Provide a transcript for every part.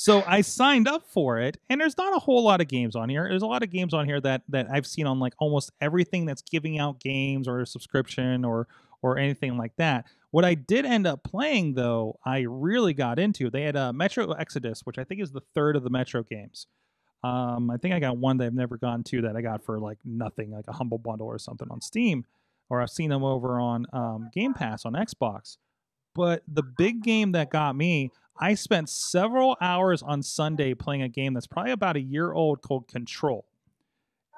So I signed up for it, and there's not a whole lot of games on here. There's a lot of games on here that that I've seen on like almost everything that's giving out games or a subscription or or anything like that. What I did end up playing though, I really got into. They had a uh, Metro Exodus, which I think is the third of the Metro games. Um, I think I got one that I've never gone to that I got for like nothing, like a humble bundle or something on Steam, or I've seen them over on um, Game Pass on Xbox. But the big game that got me, I spent several hours on Sunday playing a game that's probably about a year old called Control.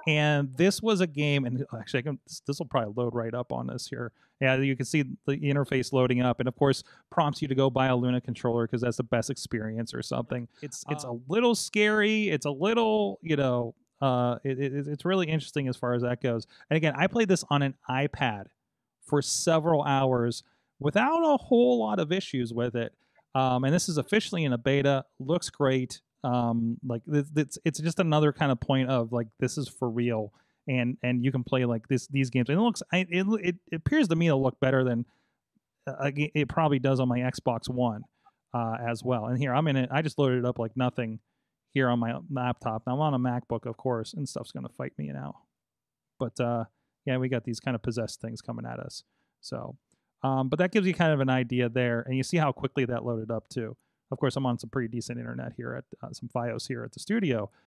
And this was a game, and actually, I can, this will probably load right up on this here. Yeah, you can see the interface loading up, and of course, prompts you to go buy a Luna controller because that's the best experience or something. It's it's um, a little scary. It's a little, you know, uh, it, it, it's really interesting as far as that goes. And again, I played this on an iPad for several hours without a whole lot of issues with it. Um, and this is officially in a beta. Looks great. Um, like it's it's just another kind of point of like this is for real, and and you can play like this these games. And it looks it it, it appears to me to look better than uh, it probably does on my Xbox One uh, as well. And here I'm in it. I just loaded it up like nothing here on my laptop. Now I'm on a MacBook, of course, and stuff's gonna fight me now. But uh, yeah, we got these kind of possessed things coming at us. So um, but that gives you kind of an idea there, and you see how quickly that loaded up too. Of course, I'm on some pretty decent internet here at uh, some FiOS here at the studio,